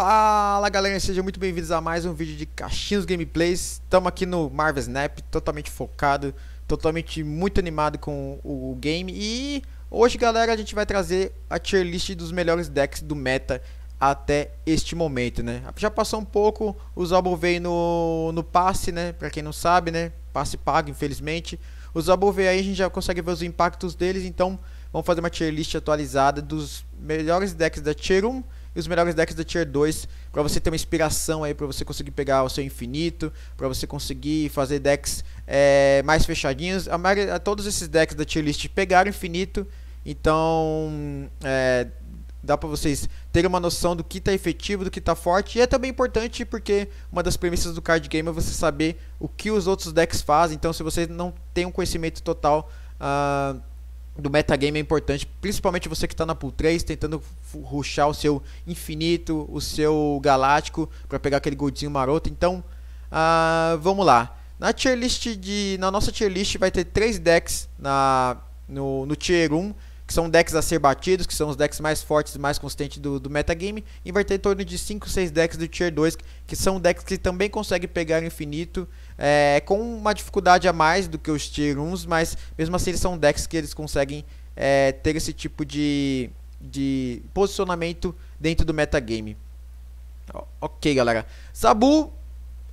Fala galera, sejam muito bem-vindos a mais um vídeo de Caixinhos Gameplays. Estamos aqui no Marvel Snap, totalmente focado, totalmente muito animado com o game. E hoje, galera, a gente vai trazer a tier list dos melhores decks do meta até este momento, né? Já passou um pouco, os Zobel veio no, no passe, né? Pra quem não sabe, né? Passe pago, infelizmente. Os Zobel veio aí, a gente já consegue ver os impactos deles, então vamos fazer uma tier list atualizada dos melhores decks da Tier 1 os melhores decks da Tier 2 para você ter uma inspiração aí, para você conseguir pegar o seu infinito, para você conseguir fazer decks é, mais fechadinhos. A maioria, todos esses decks da Tier List pegaram infinito, então é, dá para vocês terem uma noção do que está efetivo, do que está forte. E é também importante porque uma das premissas do card game é você saber o que os outros decks fazem. Então, se você não tem um conhecimento total uh, do metagame é importante, principalmente você que está na pool 3, tentando ruxar o seu infinito, o seu galáctico, para pegar aquele goldzinho maroto. Então, uh, vamos lá. Na tier list de. Na nossa tier list vai ter três decks na, no, no tier 1, que são decks a ser batidos, que são os decks mais fortes e mais consistentes do, do metagame. E vai ter em torno de 5, 6 decks do tier 2, que são decks que também conseguem pegar o infinito é, com uma dificuldade a mais do que os Tier 1, mas mesmo assim eles são decks que eles conseguem é, ter esse tipo de, de posicionamento dentro do metagame. Ok, galera. Sabu,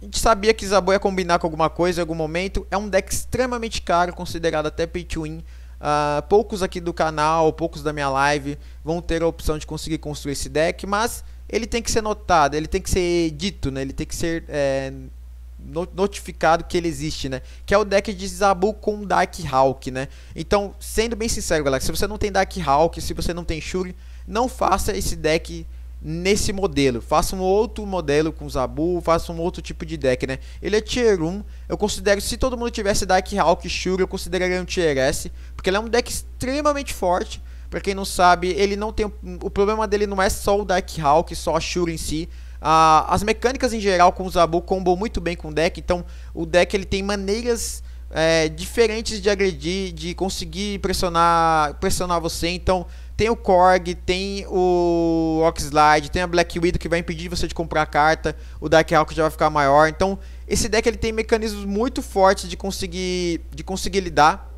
a gente sabia que Sabu ia combinar com alguma coisa em algum momento. É um deck extremamente caro, considerado até pay to win. Uh, poucos aqui do canal, poucos da minha live vão ter a opção de conseguir construir esse deck, mas ele tem que ser notado, ele tem que ser dito, né? ele tem que ser é, notificado que ele existe, né? Que é o deck de Zabu com Dark Hawk, né? Então, sendo bem sincero, galera, se você não tem Dark Hawk, se você não tem Shuri, não faça esse deck nesse modelo. Faça um outro modelo com Zabu, faça um outro tipo de deck, né? Ele é tier 1. Eu considero, se todo mundo tivesse Dark Hawk Shuri, eu consideraria um tier S, porque ele é um deck extremamente forte. Pra quem não sabe, ele não tem. O problema dele não é só o Dark Hawk, só a Shuri em si. Ah, as mecânicas em geral com o Zabu combam muito bem com o deck, então o deck ele tem maneiras é, diferentes de agredir, de conseguir pressionar, pressionar você. Então tem o Korg, tem o Oxlide, tem a Black Widow que vai impedir você de comprar a carta, o Dark Hawk já vai ficar maior. Então esse deck ele tem mecanismos muito fortes de conseguir, de conseguir lidar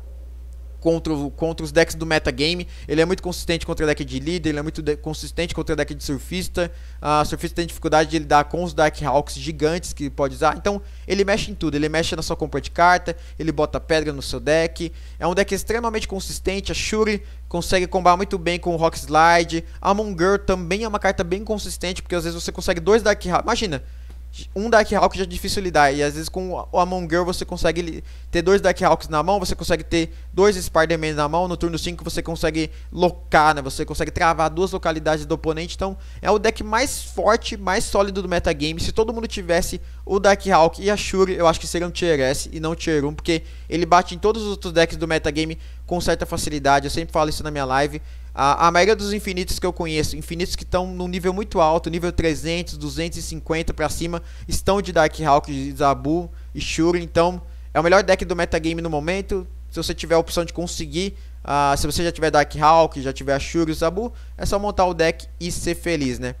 contra, contra os decks do metagame. Ele é muito consistente contra deck de líder, ele é muito consistente contra deck de surfista. A uh, surfista tem dificuldade de lidar com os Dark Hawks gigantes que pode usar. Então, ele mexe em tudo. Ele mexe na sua compra de carta, ele bota pedra no seu deck. É um deck extremamente consistente. A Shuri consegue combar muito bem com o Rock Slide. A Moon Girl também é uma carta bem consistente, porque às vezes você consegue dois Dark Hawks. Imagina, um Dark Hawk já é difícil lidar. E às vezes com o Among Girl você consegue ter dois Dark Hawks na mão, você consegue ter dois Spider-Man na mão. No turno 5 você consegue locar, né? Você consegue travar duas localidades do oponente. Então é o deck mais forte, mais sólido do metagame. Se todo mundo tivesse o Dark Hawk e a Shuri, eu acho que seriam um tier S e não tier 1, porque ele bate em todos os outros decks do metagame com certa facilidade. Eu sempre falo isso na minha live. A, a maioria dos infinitos que eu conheço, infinitos que estão num nível muito alto, nível 300, 250 para cima, estão de Dark Hawk, Zabu e Shuri. Então, é o melhor deck do metagame no momento. Se você tiver a opção de conseguir, uh, se você já tiver Dark Hawk, já tiver a Shuri, o Zabu, é só montar o deck e ser feliz, né?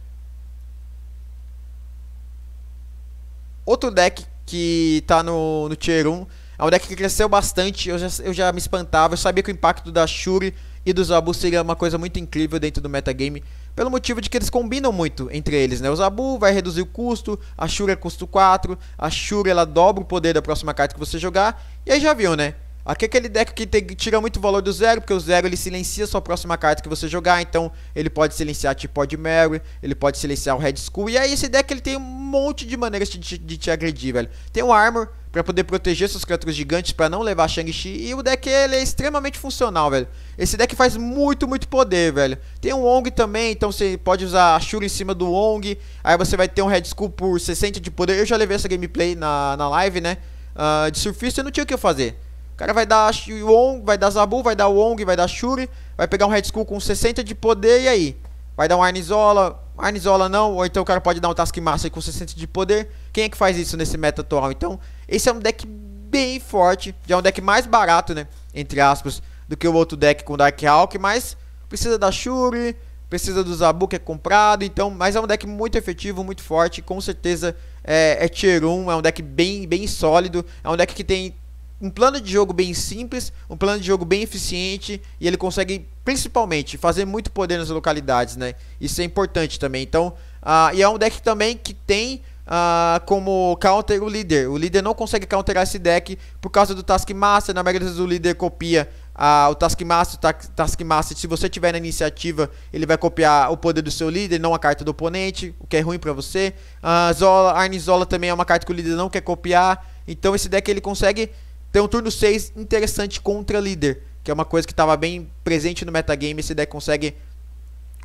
Outro deck que tá no, no Tier 1 é um deck que cresceu bastante. Eu já, eu já me espantava. Eu sabia que o impacto da Shuri e do Zabu seria uma coisa muito incrível dentro do metagame, pelo motivo de que eles combinam muito entre eles, né? O Zabu vai reduzir o custo, a Shura custa custo 4, a Shura ela dobra o poder da próxima carta que você jogar, e aí já viu, né? Aqui é aquele deck que tem, tira muito valor do zero, porque o zero ele silencia sua próxima carta que você jogar, então ele pode silenciar tipo Odd Mary, ele pode silenciar o Red Skull, e aí esse deck ele tem um monte de maneiras de, de, te agredir, velho. Tem o Armor, para poder proteger seus criaturas gigantes para não levar Shang-Chi. E o deck ele é extremamente funcional, velho. Esse deck faz muito, muito poder, velho. Tem um Ong também, então você pode usar a Shura em cima do Ong. Aí você vai ter um Red Skull por 60 de poder. Eu já levei essa gameplay na, na live, né? Uh, de surfista eu não tinha o que fazer cara vai dar Wong, vai dar Zabu, vai dar Wong, vai dar Shuri, vai pegar um Red Skull com 60 de poder e aí? Vai dar um Arnizola, Arnizola não, ou então o cara pode dar um Taskmaster com 60 de poder. Quem é que faz isso nesse meta atual? Então, esse é um deck bem forte, já é um deck mais barato, né, entre aspas, do que o outro deck com Dark Hawk, mas precisa da Shuri, precisa do Zabu que é comprado, então, mas é um deck muito efetivo, muito forte, com certeza é, é tier 1, é um deck bem, bem sólido, é um deck que tem um plano de jogo bem simples, um plano de jogo bem eficiente e ele consegue principalmente fazer muito poder nas localidades, né? Isso é importante também. Então, uh, e é um deck também que tem uh, como counter o líder. O líder não consegue counterar esse deck por causa do Taskmaster. Na maioria das vezes o líder copia uh, o Taskmaster. O Taskmaster, se você tiver na iniciativa, ele vai copiar o poder do seu líder, não a carta do oponente, o que é ruim para você. Uh, Zola, Zola também é uma carta que o líder não quer copiar. Então esse deck ele consegue tem um turno 6 interessante contra líder, que é uma coisa que estava bem presente no metagame. Esse deck consegue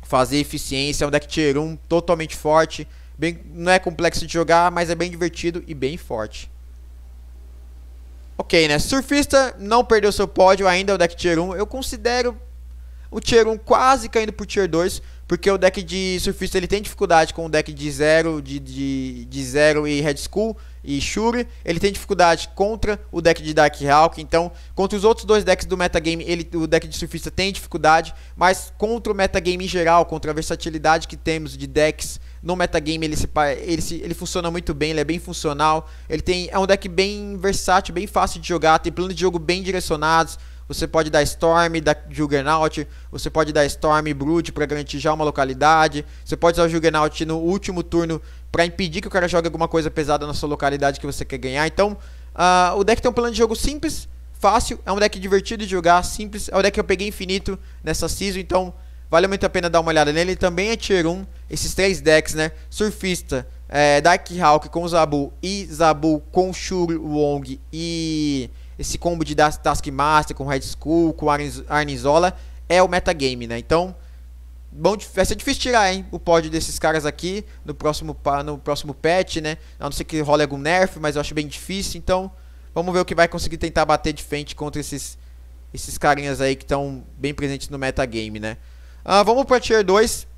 fazer eficiência, é um deck tier 1 totalmente forte. Bem, não é complexo de jogar, mas é bem divertido e bem forte. Ok, né? Surfista não perdeu seu pódio ainda, é o deck tier 1. Eu considero o Tier 1 quase caindo pro Tier 2, porque o deck de surfista ele tem dificuldade com o deck de zero, de, de, de zero e Red Skull e Shure. Ele tem dificuldade contra o deck de Dark Hawk. Então, contra os outros dois decks do metagame, ele, o deck de surfista tem dificuldade. Mas contra o metagame em geral, contra a versatilidade que temos de decks no metagame, ele, se, ele, se, ele funciona muito bem, ele é bem funcional. Ele tem, é um deck bem versátil, bem fácil de jogar, tem plano de jogo bem direcionados você pode dar Storm da Juggernaut, você pode dar Storm Brute para garantir já uma localidade, você pode usar o Juggernaut no último turno para impedir que o cara jogue alguma coisa pesada na sua localidade que você quer ganhar. Então, uh, o deck tem um plano de jogo simples, fácil, é um deck divertido de jogar, simples, é um deck que eu peguei infinito nessa season, então vale muito a pena dar uma olhada nele. Ele também é tier 1, esses três decks, né? Surfista, é, Dark Hawk com Zabu e Zabu com Shuru Wong e esse combo de Taskmaster com Red Skull com Arnizola, é o metagame, né? Então, bom, vai ser difícil tirar, hein? O pod desses caras aqui no próximo, no próximo patch, né? A não ser que role algum nerf, mas eu acho bem difícil. Então, vamos ver o que vai conseguir tentar bater de frente contra esses, esses carinhas aí que estão bem presentes no metagame, né? Ah, vamos para Tier 2.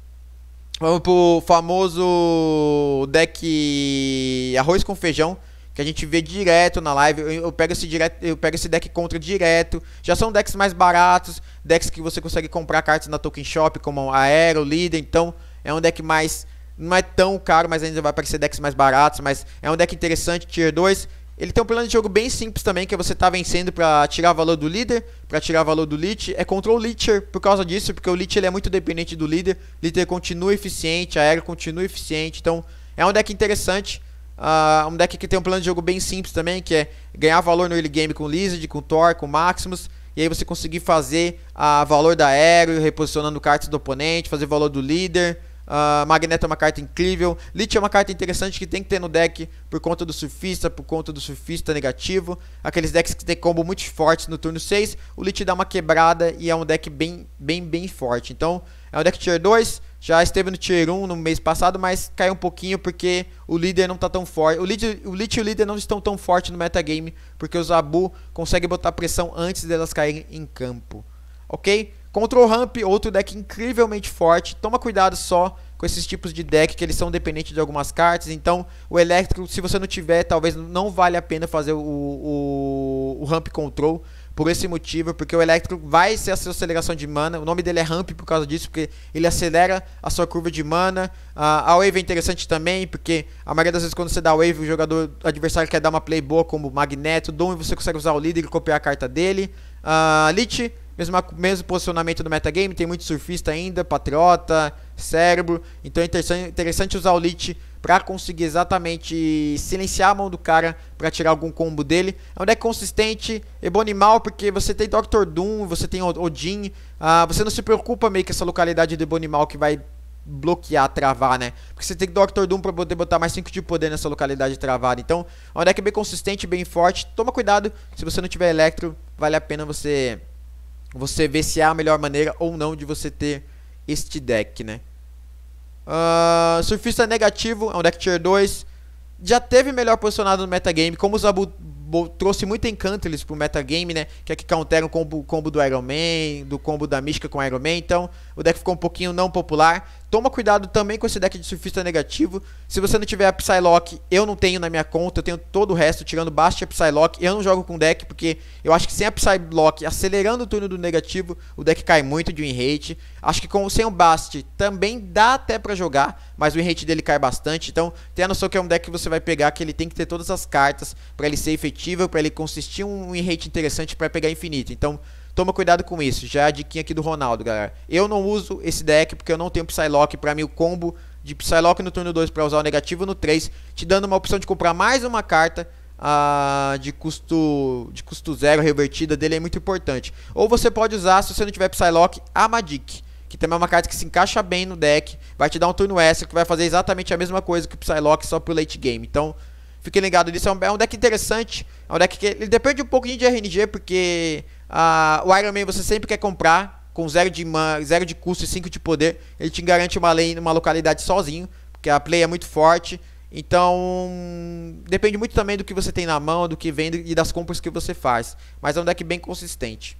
Vamos pro famoso deck arroz com feijão que a gente vê direto na live. Eu, eu, pego esse direto, eu pego esse deck contra direto. Já são decks mais baratos, decks que você consegue comprar cartas na Token Shop, como a Aero, Líder, então é um deck mais não é tão caro, mas ainda vai aparecer decks mais baratos, mas é um deck interessante, tier 2. Ele tem um plano de jogo bem simples também, que é você tá vencendo para tirar valor do líder, para tirar valor do Lich, é contra o Licher por causa disso, porque o Lich ele é muito dependente do líder, o líder continua eficiente, a Aero continua eficiente, então é um deck interessante, Uh, um deck que tem um plano de jogo bem simples também, que é ganhar valor no early game com Lizard, com Thor, com Maximus, e aí você conseguir fazer a uh, valor da aero reposicionando cartas do oponente, fazer valor do líder. Uh, Magneto é uma carta incrível. Lich é uma carta interessante que tem que ter no deck por conta do surfista, por conta do surfista negativo. Aqueles decks que tem combo muito fortes no turno 6, o Lich dá uma quebrada e é um deck bem, bem, bem forte. Então, é um deck tier 2, já esteve no Tier 1 no mês passado, mas caiu um pouquinho porque o líder não está tão forte. O lead, o lead e o líder não estão tão fortes no metagame, porque o Zabu consegue botar pressão antes delas caírem em campo. Ok? Control Ramp, outro deck incrivelmente forte. Toma cuidado só com esses tipos de deck que eles são dependentes de algumas cartas. Então, o elétrico, se você não tiver, talvez não vale a pena fazer o, o, o Ramp Control por esse motivo, porque o elétrico vai ser a sua aceleração de mana. O nome dele é Ramp por causa disso, porque ele acelera a sua curva de mana. A, ah, a wave é interessante também, porque a maioria das vezes quando você dá wave, o jogador o adversário quer dar uma play boa como Magneto, Doom, e você consegue usar o líder e copiar a carta dele. Uh, Lich, mesmo, mesmo posicionamento do metagame, tem muito surfista ainda, patriota, cérebro. Então é interessante, interessante usar o Lich para conseguir exatamente silenciar a mão do cara para tirar algum combo dele. É um deck consistente, é bom animal porque você tem Doctor Doom, você tem Odin, uh, você não se preocupa meio com essa localidade do Ebonimal que vai bloquear, travar, né? Porque você tem Doctor Doom pra poder botar mais 5 de poder nessa localidade travada. Então, é um deck bem consistente, bem forte. Toma cuidado, se você não tiver Electro, vale a pena você, você ver se é a melhor maneira ou não de você ter este deck, né? Uh, surfista negativo, é um deck tier 2. Já teve melhor posicionado no metagame. Como o Zabu trouxe muito eles pro metagame, né? Que é que counteram o combo, combo do Iron Man, do combo da Mística com Iron Man. Então, o deck ficou um pouquinho não popular. Toma cuidado também com esse deck de surfista negativo. Se você não tiver a Psylocke, eu não tenho na minha conta, eu tenho todo o resto, tirando Bastia Psylocke. Eu não jogo com deck, porque eu acho que sem a Psylocke, acelerando o turno do negativo, o deck cai muito de win-rate. Acho que com, sem o Bast também dá até para jogar, mas o win-rate dele cai bastante. Então, tenha noção que é um deck que você vai pegar, que ele tem que ter todas as cartas para ele ser efetivo, para ele consistir um win-rate interessante para pegar infinito. Então, Toma cuidado com isso. Já é a diquinha aqui do Ronaldo, galera. Eu não uso esse deck porque eu não tenho Psylocke. Pra mim, o combo de Psylocke no turno 2 para usar o negativo no 3, te dando uma opção de comprar mais uma carta ah, de custo de custo zero revertida dele é muito importante. Ou você pode usar, se você não tiver Psylocke, a Magic, que também é uma carta que se encaixa bem no deck, vai te dar um turno extra que vai fazer exatamente a mesma coisa que o Psylocke só pro late game. Então, fique ligado nisso, é, é um, deck interessante, é um deck que ele depende um pouco de RNG, porque ah, o Iron Man você sempre quer comprar com zero de, man, zero de custo e 5 de poder. Ele te garante uma lane numa localidade sozinho, porque a play é muito forte. Então, depende muito também do que você tem na mão, do que vende e das compras que você faz. Mas é um deck bem consistente.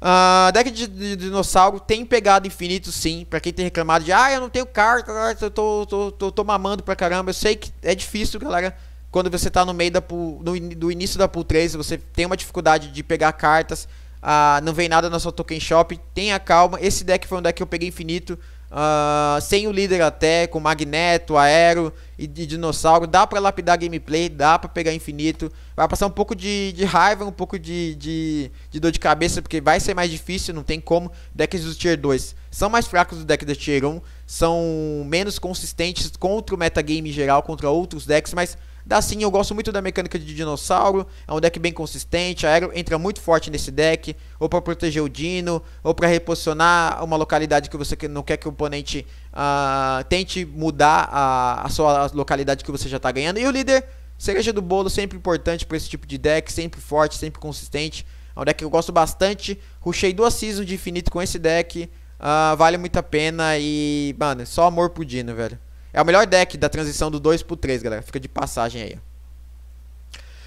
Uh, deck de, de, dinossauro tem pegado infinito sim, para quem tem reclamado de ah, eu não tenho carta, eu tô, tô, tô, tô mamando pra caramba. Eu sei que é difícil, galera quando você está no meio da pool, no, do início da pool 3, você tem uma dificuldade de pegar cartas, uh, não vem nada na sua token shop, tenha calma. Esse deck foi um deck que eu peguei infinito, uh, sem o líder até, com Magneto, Aero e, e Dinossauro. Dá para lapidar gameplay, dá para pegar infinito. Vai passar um pouco de, de raiva, um pouco de, de, de, dor de cabeça, porque vai ser mais difícil, não tem como. Decks do Tier 2 são mais fracos do deck do Tier 1, são menos consistentes contra o metagame em geral, contra outros decks, mas Dá sim, eu gosto muito da mecânica de dinossauro. É um deck bem consistente. A Aero entra muito forte nesse deck. Ou para proteger o Dino. Ou para reposicionar uma localidade que você não quer que o oponente uh, tente mudar a, a sua localidade que você já está ganhando. E o líder, cereja do bolo, sempre importante para esse tipo de deck. Sempre forte, sempre consistente. É um deck que eu gosto bastante. Ruxei duas seasons de infinito com esse deck. Uh, vale muito a pena e, mano, só amor pro Dino, velho. É o melhor deck da transição do 2 pro 3, galera. Fica de passagem aí,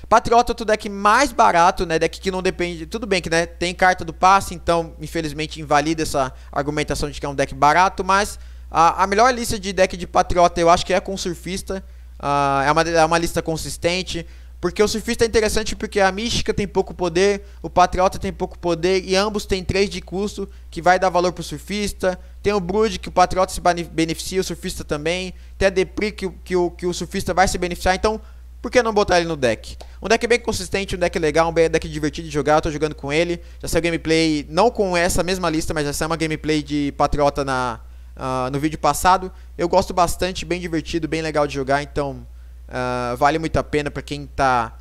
Patriota é outro deck mais barato, né? Deck que não depende. Tudo bem que né, tem carta do passe, então infelizmente invalida essa argumentação de que é um deck barato, mas a, a melhor lista de deck de Patriota eu acho que é com Surfista. Uh, é, uma, é uma lista consistente. Porque o surfista é interessante porque a mística tem pouco poder, o patriota tem pouco poder e ambos têm 3 de custo que vai dar valor pro surfista. Tem o Brood que o patriota se beneficia, o surfista também. Tem a Depri que, que, o, que o surfista vai se beneficiar. Então, por que não botar ele no deck? Um deck bem consistente, um deck legal, um deck divertido de jogar. Eu tô jogando com ele. Já saiu gameplay, não com essa mesma lista, mas já saiu uma gameplay de patriota na, uh, no vídeo passado. Eu gosto bastante, bem divertido, bem legal de jogar. Então, ah, vale muito a pena para quem tá,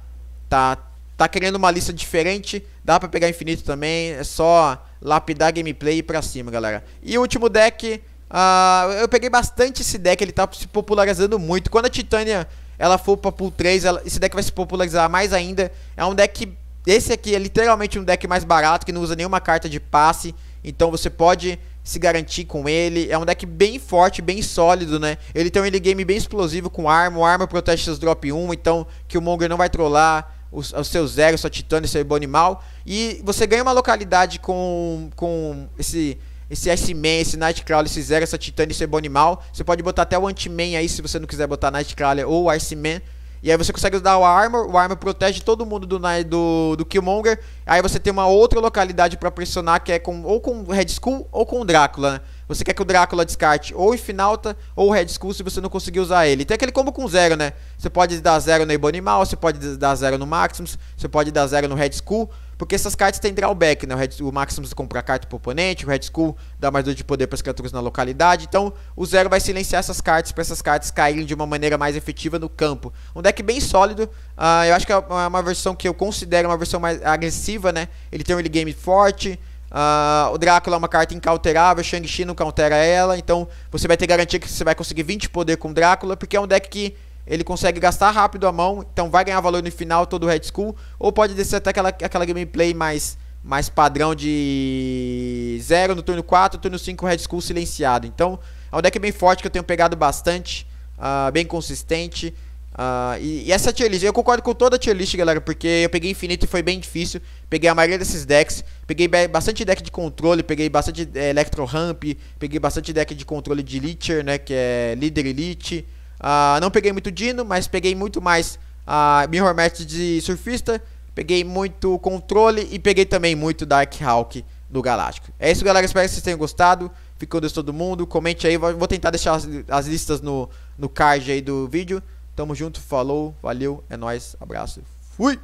tá, tá querendo uma lista diferente. Dá para pegar infinito também. É só lapidar gameplay e pra cima, galera. E o último deck. Uh, eu peguei bastante esse deck. Ele tá se popularizando muito. Quando a Titânia ela for pra pool 3, ela, esse deck vai se popularizar mais ainda. É um deck. Esse aqui é literalmente um deck mais barato, que não usa nenhuma carta de passe. Então você pode se garantir com ele. É um deck bem forte, bem sólido, né? Ele tem um early game bem explosivo com arma. O arma protege seus drop 1, então que o Monger não vai trollar os, os seus zeros, sua titânia, seu animal. E você ganha uma localidade com, com esse esse S-Man, esse Nightcrawler, esse Zero, essa Titânia, esse bonimal. Você pode botar até o Anti-Man aí se você não quiser botar Nightcrawler ou Ice-Man. E aí você consegue usar o Armor, o Armor protege todo mundo do, do, do Killmonger. Aí você tem uma outra localidade para pressionar que é com, ou com Red Skull ou com o Drácula, né? Você quer que o Drácula descarte ou Infinalta ou Red Skull se você não conseguir usar ele. Tem aquele combo com zero, né? Você pode dar zero no Ebony mal você pode dar zero no Maximus, você pode dar zero no Red Skull. Porque essas cartas têm drawback, né? O, Red, o Maximus compra a carta pro oponente, o Red Skull dá mais dor de poder para as criaturas na localidade. Então, o Zero vai silenciar essas cartas para essas cartas caírem de uma maneira mais efetiva no campo. Um deck bem sólido. Uh, eu acho que é uma versão que eu considero uma versão mais agressiva, né? Ele tem um early game forte. Uh, o Drácula é uma carta incalterável, Shang-Chi não countera ela, então você vai ter garantia que você vai conseguir 20 poder com o Drácula, porque é um deck que ele consegue gastar rápido a mão, então vai ganhar valor no final todo o Red school, ou pode descer até aquela, aquela gameplay mais, mais padrão de 0 no turno 4, turno 5 Red school silenciado. Então é um deck bem forte que eu tenho pegado bastante, uh, bem consistente. Uh, e, e, essa tier list, eu concordo com toda a tier list, galera, porque eu peguei infinito e foi bem difícil. Peguei a maioria desses decks, peguei bastante deck de controle, peguei bastante é, Electro Ramp, peguei bastante deck de controle de Leecher, né, que é Líder Elite. Uh, não peguei muito Dino, mas peguei muito mais uh, Mirror Match de Surfista. Peguei muito Controle e peguei também muito Dark Hawk do Galáctico. É isso, galera. Espero que vocês tenham gostado. Ficou Deus todo mundo. Comente aí. Vou tentar deixar as, as listas no, no card aí do vídeo. Tamo junto. Falou. Valeu. É nóis. Abraço. Fui!